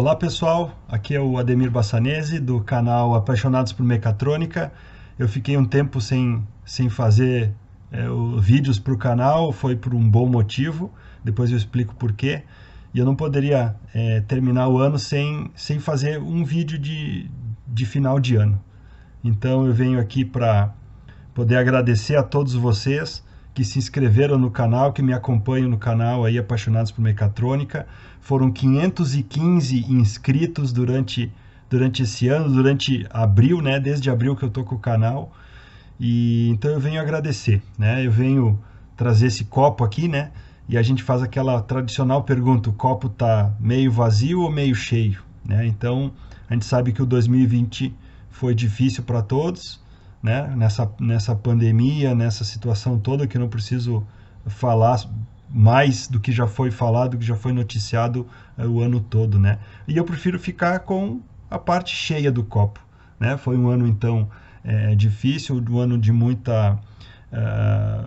Olá pessoal, aqui é o Ademir Bassanese do canal Apaixonados por Mecatrônica. Eu fiquei um tempo sem, sem fazer é, o, vídeos para o canal, foi por um bom motivo, depois eu explico porquê. E eu não poderia é, terminar o ano sem, sem fazer um vídeo de, de final de ano. Então eu venho aqui para poder agradecer a todos vocês que se inscreveram no canal, que me acompanham no canal aí, apaixonados por mecatrônica. Foram 515 inscritos durante, durante esse ano, durante abril, né? Desde abril que eu tô com o canal. E então eu venho agradecer, né? Eu venho trazer esse copo aqui, né? E a gente faz aquela tradicional pergunta: o copo tá meio vazio ou meio cheio, né? Então a gente sabe que o 2020 foi difícil para todos, né? nessa, nessa pandemia, nessa situação toda, que eu não preciso falar mais do que já foi falado, que já foi noticiado eh, o ano todo, né? E eu prefiro ficar com a parte cheia do copo, né? Foi um ano, então, é, difícil, um ano de muita... Eh,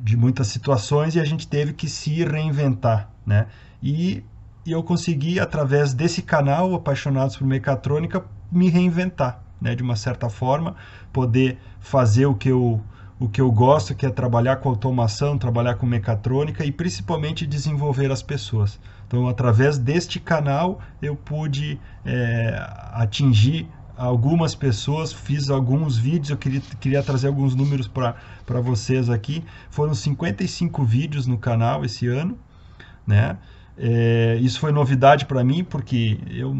de muitas situações e a gente teve que se reinventar, né? E, e eu consegui, através desse canal, Apaixonados por Mecatrônica, me reinventar, né, de uma certa forma, poder fazer o que eu o que eu gosto, que é trabalhar com automação, trabalhar com mecatrônica e principalmente desenvolver as pessoas. Então, através deste canal, eu pude é, atingir algumas pessoas, fiz alguns vídeos, eu queria, queria trazer alguns números para vocês aqui. Foram 55 vídeos no canal esse ano, né? É, isso foi novidade para mim, porque eu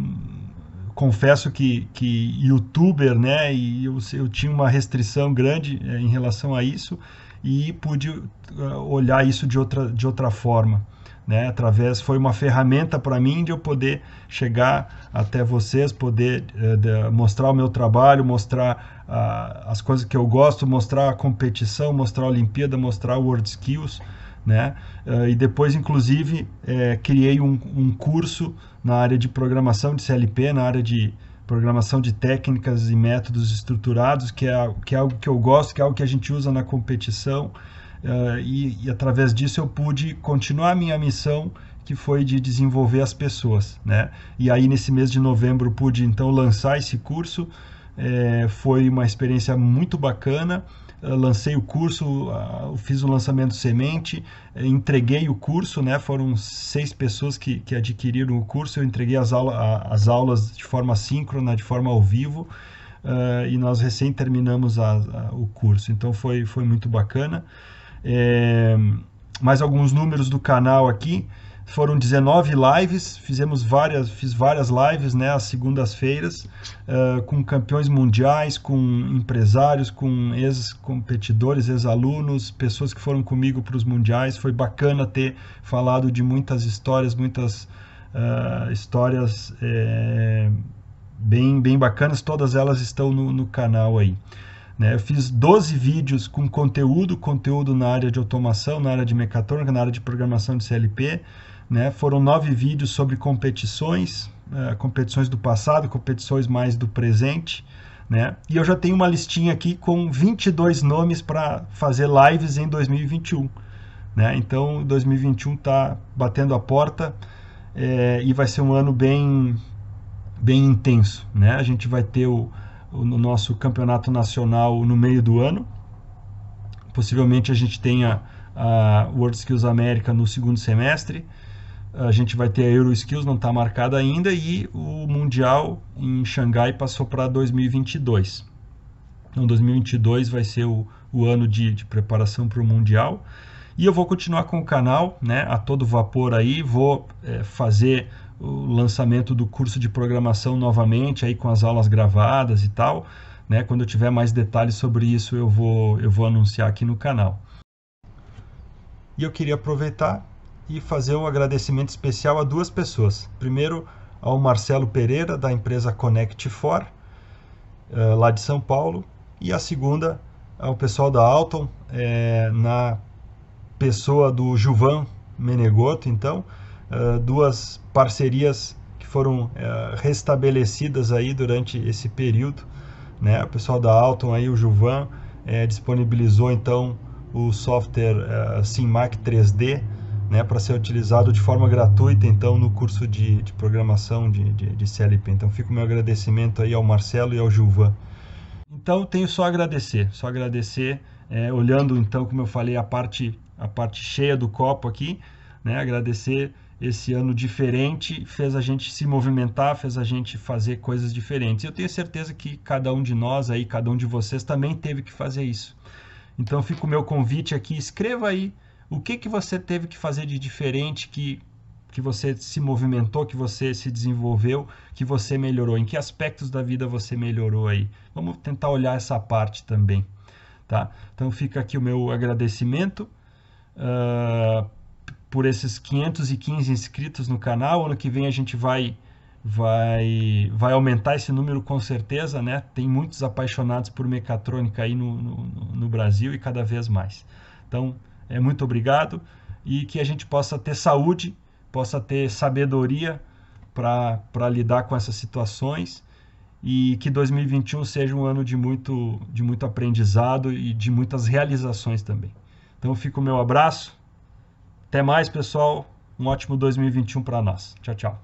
confesso que, que youtuber, né? E eu, eu tinha uma restrição grande é, em relação a isso e pude eh, olhar isso de outra, de outra forma. Né, através foi uma ferramenta para mim de eu poder chegar até vocês, poder eh, de, mostrar o meu trabalho, mostrar ah, as coisas que eu gosto, mostrar a competição, mostrar a Olimpíada, mostrar o World Skills, né? Uh, e depois, inclusive, é, criei um, um, curso na área de programação de CLP, na área de programação de técnicas e métodos estruturados, que é, que é algo que eu gosto, que é algo que a gente usa na competição. Uh, e, e, através disso eu pude continuar a minha missão que foi de desenvolver as pessoas, né? E aí nesse mês de novembro pude então lançar esse curso, é, foi uma experiência muito bacana lancei o curso, fiz o um lançamento semente, eh, entreguei o curso, né? Foram seis pessoas que, que adquiriram o curso, eu entreguei as, aula, as aulas de forma síncrona, de forma ao vivo, uh, e nós recém terminamos a, a, o curso, então foi, foi muito bacana. É, mais alguns números do canal aqui foram 19 lives, fizemos várias, fiz várias lives, né, às segundas-feiras, uh, com campeões mundiais, com empresários, com ex-competidores, ex-alunos, pessoas que foram comigo para os mundiais. Foi bacana ter falado de muitas histórias, muitas uh, histórias é, bem, bem bacanas, todas elas estão no, no canal aí. Né? Eu fiz 12 vídeos com conteúdo, conteúdo na área de automação, na área de mecatrônica, na área de programação de CLP, né? Foram nove vídeos sobre competições, né? competições do passado, competições mais do presente. Né? E eu já tenho uma listinha aqui com 22 nomes para fazer lives em 2021. Né? Então, 2021 está batendo a porta é, e vai ser um ano bem, bem intenso. Né? A gente vai ter o, o nosso campeonato nacional no meio do ano. Possivelmente a gente tenha a World Skills América no segundo semestre a gente vai ter a Euroskills, não está marcada ainda, e o Mundial em Xangai passou para 2022. Então, 2022 vai ser o, o ano de, de preparação para o Mundial. E eu vou continuar com o canal né, a todo vapor aí, vou é, fazer o lançamento do curso de programação novamente, aí com as aulas gravadas e tal. Né? Quando eu tiver mais detalhes sobre isso, eu vou, eu vou anunciar aqui no canal. E eu queria aproveitar e fazer um agradecimento especial a duas pessoas. Primeiro, ao Marcelo Pereira, da empresa Connect4, eh, lá de São Paulo, e a segunda, ao pessoal da Alton, é, na pessoa do Juvan Menegoto. Então, eh, duas parcerias que foram restabelecidas aí durante esse período. Né? O pessoal da Alton, aí, o Juvan, é, disponibilizou então o software uh, SIMAC 3D né, para ser utilizado de forma gratuita, então, no curso de, de programação de, de, de, CLP. Então, fica o meu agradecimento aí ao Marcelo e ao Gilvan. Então, tenho só agradecer, só agradecer, é, olhando, então, como eu falei, a parte, a parte cheia do copo aqui, né, agradecer esse ano diferente, fez a gente se movimentar, fez a gente fazer coisas diferentes. Eu tenho certeza que cada um de nós aí, cada um de vocês também teve que fazer isso. Então fica o meu convite aqui, escreva aí o que, que você teve que fazer de diferente que, que você se movimentou, que você se desenvolveu, que você melhorou? Em que aspectos da vida você melhorou aí? Vamos tentar olhar essa parte também, tá? Então fica aqui o meu agradecimento uh, por esses 515 inscritos no canal. Ano que vem a gente vai vai, vai aumentar esse número com certeza, né? Tem muitos apaixonados por mecatrônica aí no, no, no Brasil e cada vez mais. Então, é, muito obrigado e que a gente possa ter saúde, possa ter sabedoria para lidar com essas situações e que 2021 seja um ano de muito, de muito aprendizado e de muitas realizações também. Então fica o meu abraço. Até mais, pessoal. Um ótimo 2021 para nós. Tchau, tchau.